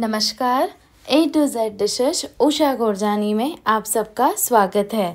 नमस्कार A to Z dishes Usha Gorjani में आप सबका स्वागत है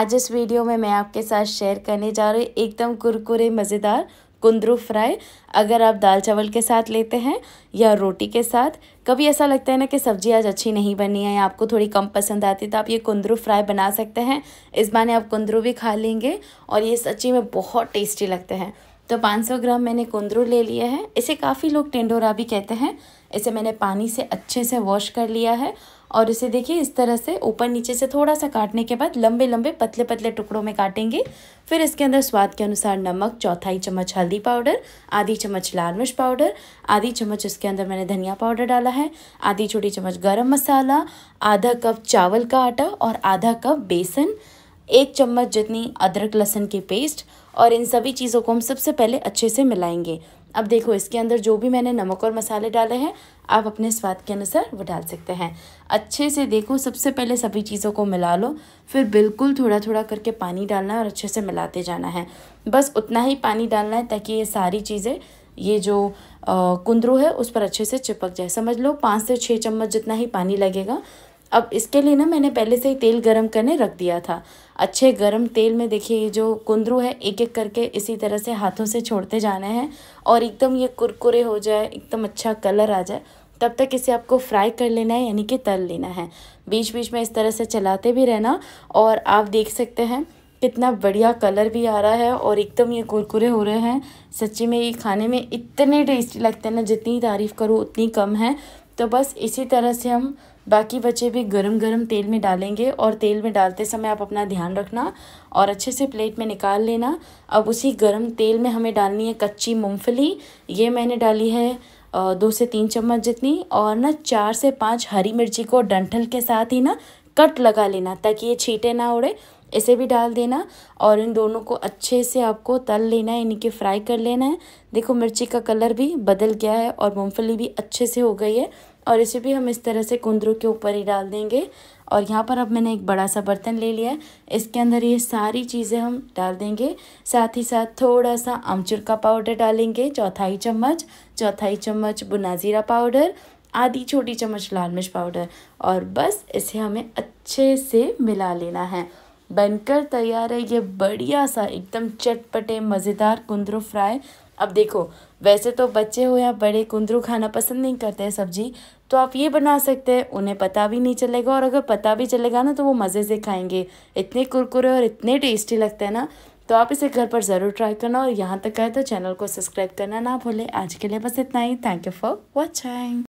आज इस वीडियो में मैं आपके साथ शेयर करने जा रही हूँ एकदम कुरकुरे मज़ेदार कुंदरू फ्राई अगर आप दाल चावल के साथ लेते हैं या रोटी के साथ कभी ऐसा लगता है ना कि सब्ज़ी आज अच्छी नहीं बनी है या आपको थोड़ी कम पसंद आती है तो आप ये कुंदरू फ्राई बना सकते हैं इस बहाने आप कुंदरू भी खा लेंगे और ये सच्ची में बहुत टेस्टी लगते हैं तो 500 ग्राम मैंने कुंदरू ले लिया है इसे काफ़ी लोग टेंडोरा भी कहते हैं इसे मैंने पानी से अच्छे से वॉश कर लिया है और इसे देखिए इस तरह से ऊपर नीचे से थोड़ा सा काटने के बाद लंबे लंबे पतले पतले टुकड़ों में काटेंगे फिर इसके अंदर स्वाद के अनुसार नमक चौथाई चम्मच हल्दी पाउडर आधी चम्मच लाल मिर्च पाउडर आधी चम्मच इसके अंदर मैंने धनिया पाउडर डाला है आधी छोटी चम्मच गर्म मसाला आधा कप चावल का आटा और आधा कप बेसन एक चम्मच जितनी अदरक लहसन की पेस्ट और इन सभी चीज़ों को हम सबसे पहले अच्छे से मिलाएंगे अब देखो इसके अंदर जो भी मैंने नमक और मसाले डाले हैं आप अपने स्वाद के अनुसार वो डाल सकते हैं अच्छे से देखो सबसे पहले सभी चीज़ों को मिला लो फिर बिल्कुल थोड़ा थोड़ा करके पानी डालना है और अच्छे से मिलाते जाना है बस उतना ही पानी डालना है ताकि ये सारी चीज़ें ये जो कुंदरू है उस पर अच्छे से चिपक जाए समझ लो पाँच से छः चम्मच जितना ही पानी लगेगा अब इसके लिए ना मैंने पहले से ही तेल गरम करने रख दिया था अच्छे गरम तेल में देखिए ये जो कुंदरू है एक एक करके इसी तरह से हाथों से छोड़ते जाना है और एकदम ये कुरकुरे हो जाए एकदम अच्छा कलर आ जाए तब तक इसे आपको फ्राई कर लेना है यानी कि तल लेना है बीच बीच में इस तरह से चलाते भी रहना और आप देख सकते हैं कितना बढ़िया कलर भी आ रहा है और एकदम ये कुरकुरे हो रहे हैं सच्ची में ये खाने में इतने टेस्टी लगते हैं ना जितनी तारीफ़ करूँ उतनी कम है तो बस इसी तरह से हम बाकी बचे भी गरम गरम तेल में डालेंगे और तेल में डालते समय आप अपना ध्यान रखना और अच्छे से प्लेट में निकाल लेना अब उसी गरम तेल में हमें डालनी है कच्ची मूंगफली ये मैंने डाली है दो से तीन चम्मच जितनी और ना चार से पाँच हरी मिर्ची को डंठल के साथ ही ना कट लगा लेना ताकि ये छीटे ना उड़े इसे भी डाल देना और इन दोनों को अच्छे से आपको तल लेना है यानी कि फ्राई कर लेना है देखो मिर्ची का कलर भी बदल गया है और मूँगफली भी अच्छे से हो गई है और इसे भी हम इस तरह से कुंदरू के ऊपर ही डाल देंगे और यहाँ पर अब मैंने एक बड़ा सा बर्तन ले लिया है इसके अंदर ये सारी चीज़ें हम डाल देंगे साथ ही साथ थोड़ा सा आमचूर का पाउडर डालेंगे चौथाई चम्मच चौथाई चम्मच बुनाजीरा पाउडर आधी छोटी चम्मच लाल मिर्च पाउडर और बस इसे हमें अच्छे से मिला लेना है बनकर तैयार है ये बढ़िया सा एकदम चटपटे मज़ेदार कुंदरू फ्राई अब देखो वैसे तो बच्चे हो या बड़े कुंदरू खाना पसंद नहीं करते हैं सब्जी तो आप ये बना सकते हैं उन्हें पता भी नहीं चलेगा और अगर पता भी चलेगा ना तो वो मज़े से खाएंगे इतने कुरकुरे और इतने टेस्टी लगते हैं ना तो आप इसे घर पर ज़रूर ट्राई करना और यहाँ तक आए तो चैनल को सब्सक्राइब करना ना भूलें आज के लिए बस इतना ही थैंक यू फॉर वॉचिंग